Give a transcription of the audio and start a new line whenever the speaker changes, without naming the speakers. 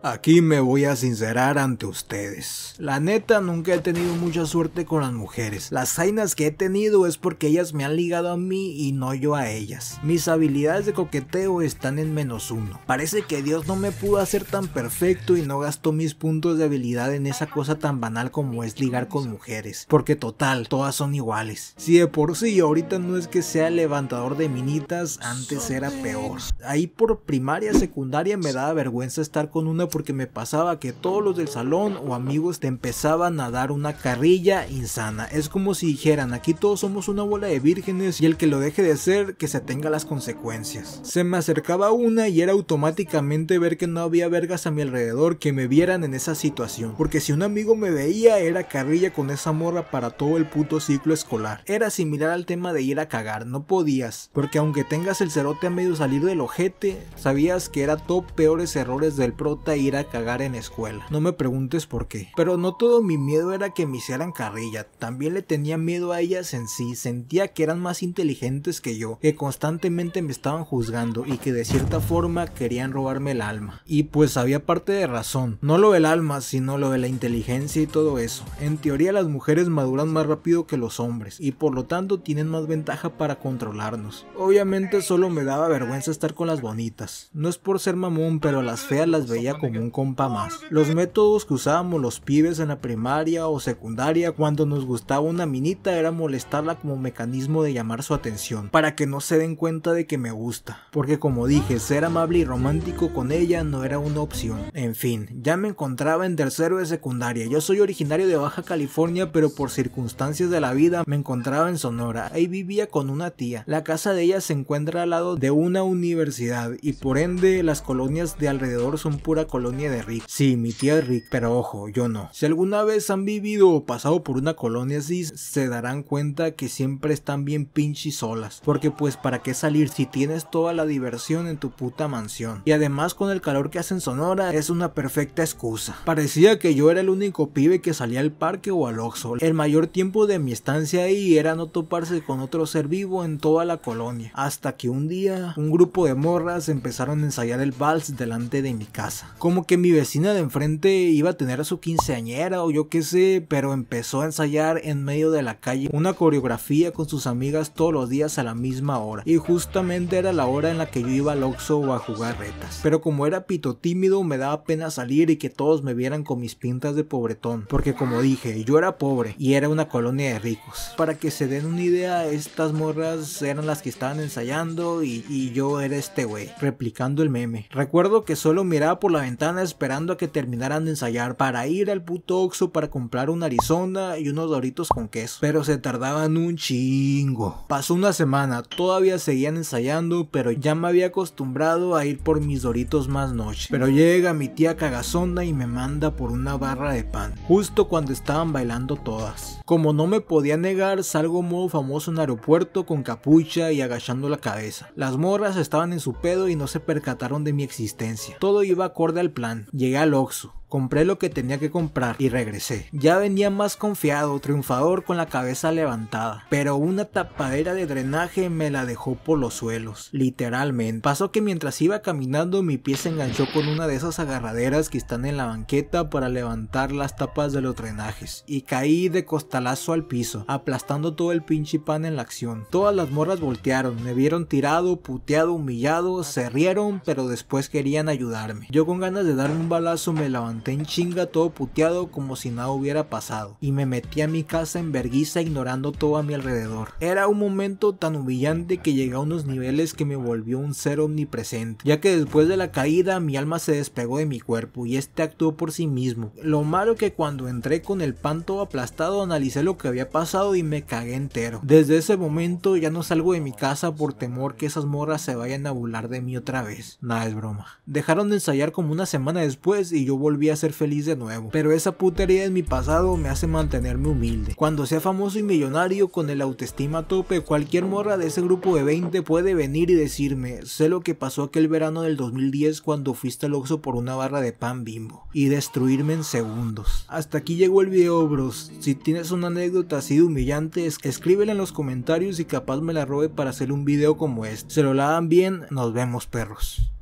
Aquí me voy a sincerar ante ustedes. La neta, nunca he tenido mucha suerte con las mujeres. Las zainas que he tenido es porque ellas me han ligado a mí y no yo a ellas. Mis habilidades de coqueteo están en menos uno. Parece que Dios no me pudo hacer tan perfecto y no gastó mis puntos de habilidad en esa cosa tan banal como es ligar con mujeres. Porque total, todas son iguales. Si de por sí ahorita no es que sea levantador de minitas, antes era peor. Ahí por primaria, secundaria me daba vergüenza estar con una porque me pasaba que todos los del salón o amigos te empezaban a dar una carrilla insana. Es como si dijeran, aquí todos somos una bola de vírgenes y el que lo deje de ser, que se tenga las consecuencias. Se me acercaba una y era automáticamente ver que no había vergas a mi alrededor que me vieran en esa situación. Porque si un amigo me veía, era carrilla con esa morra para todo el puto ciclo escolar. Era similar al tema de ir a cagar, no podías. Porque aunque tengas el cerote a medio salir del ojete, sabías que era top peores errores del prota ir a cagar en escuela. No me preguntes por qué. Pero no todo mi miedo era que me hicieran carrilla, también le tenía miedo a ellas en sí, sentía que eran más inteligentes que yo, que constantemente me estaban juzgando y que de cierta forma querían robarme el alma. Y pues había parte de razón, no lo del alma, sino lo de la inteligencia y todo eso. En teoría las mujeres maduran más rápido que los hombres y por lo tanto tienen más ventaja para controlarnos. Obviamente solo me daba vergüenza estar con las bonitas. No es por ser mamón, pero las feas las veía como un compa más. Los métodos que usábamos los pibes en la primaria o secundaria cuando nos gustaba una minita era molestarla como mecanismo de llamar su atención, para que no se den cuenta de que me gusta. Porque como dije, ser amable y romántico con ella no era una opción. En fin, ya me encontraba en tercero de secundaria. Yo soy originario de Baja California, pero por circunstancias de la vida me encontraba en Sonora. Ahí vivía con una tía. La casa de ella se encuentra al lado de una universidad y por ende las colonias de alrededor son pura colonia de Rick. Sí, mi tía es Rick, pero ojo, yo no. Si alguna vez han vivido o pasado por una colonia así, se darán cuenta que siempre están bien pinches solas. Porque pues para qué salir si tienes toda la diversión en tu puta mansión. Y además con el calor que hacen Sonora es una perfecta excusa. Parecía que yo era el único pibe que salía al parque o al Oxxo. El mayor tiempo de mi estancia ahí era no toparse con otro ser vivo en toda la colonia. Hasta que un día un grupo de morras empezaron a ensayar el vals delante de mi casa como que mi vecina de enfrente iba a tener a su quinceañera o yo qué sé, pero empezó a ensayar en medio de la calle una coreografía con sus amigas todos los días a la misma hora. Y justamente era la hora en la que yo iba al Oxxo o a jugar retas. Pero como era pito tímido, me daba pena salir y que todos me vieran con mis pintas de pobretón. Porque como dije, yo era pobre y era una colonia de ricos. Para que se den una idea, estas morras eran las que estaban ensayando y, y yo era este güey, replicando el meme. Recuerdo que solo miraba por la ventana ventana esperando a que terminaran de ensayar para ir al puto Oxxo para comprar una Arizona y unos Doritos con queso. Pero se tardaban un chingo. Pasó una semana, todavía seguían ensayando, pero ya me había acostumbrado a ir por mis Doritos más noche. Pero llega mi tía cagazonda y me manda por una barra de pan, justo cuando estaban bailando todas. Como no me podía negar, salgo modo famoso en aeropuerto con capucha y agachando la cabeza. Las morras estaban en su pedo y no se percataron de mi existencia. Todo iba acorde al plan. Llegué al Oxxo Compré lo que tenía que comprar y regresé. Ya venía más confiado, triunfador con la cabeza levantada, pero una tapadera de drenaje me la dejó por los suelos, literalmente. Pasó que mientras iba caminando mi pie se enganchó con una de esas agarraderas que están en la banqueta para levantar las tapas de los drenajes y caí de costalazo al piso, aplastando todo el pinche pan en la acción. Todas las morras voltearon, me vieron tirado, puteado, humillado, se rieron, pero después querían ayudarme. Yo con ganas de darme un balazo me levanté en chinga todo puteado como si nada hubiera pasado y me metí a mi casa en verguiza ignorando todo a mi alrededor. Era un momento tan humillante que llegué a unos niveles que me volvió un ser omnipresente, ya que después de la caída mi alma se despegó de mi cuerpo y este actuó por sí mismo. Lo malo que cuando entré con el pan todo aplastado analicé lo que había pasado y me cagué entero. Desde ese momento ya no salgo de mi casa por temor que esas morras se vayan a burlar de mí otra vez. Nada es broma. Dejaron de ensayar como una semana después y yo volví ser feliz de nuevo, pero esa putería de mi pasado me hace mantenerme humilde. Cuando sea famoso y millonario con el autoestima a tope, cualquier morra de ese grupo de 20 puede venir y decirme, sé lo que pasó aquel verano del 2010 cuando fuiste al oxo por una barra de pan bimbo, y destruirme en segundos. Hasta aquí llegó el video bros, si tienes una anécdota así de humillante, escríbela en los comentarios y capaz me la robe para hacer un video como este. Se lo lavan bien, nos vemos perros.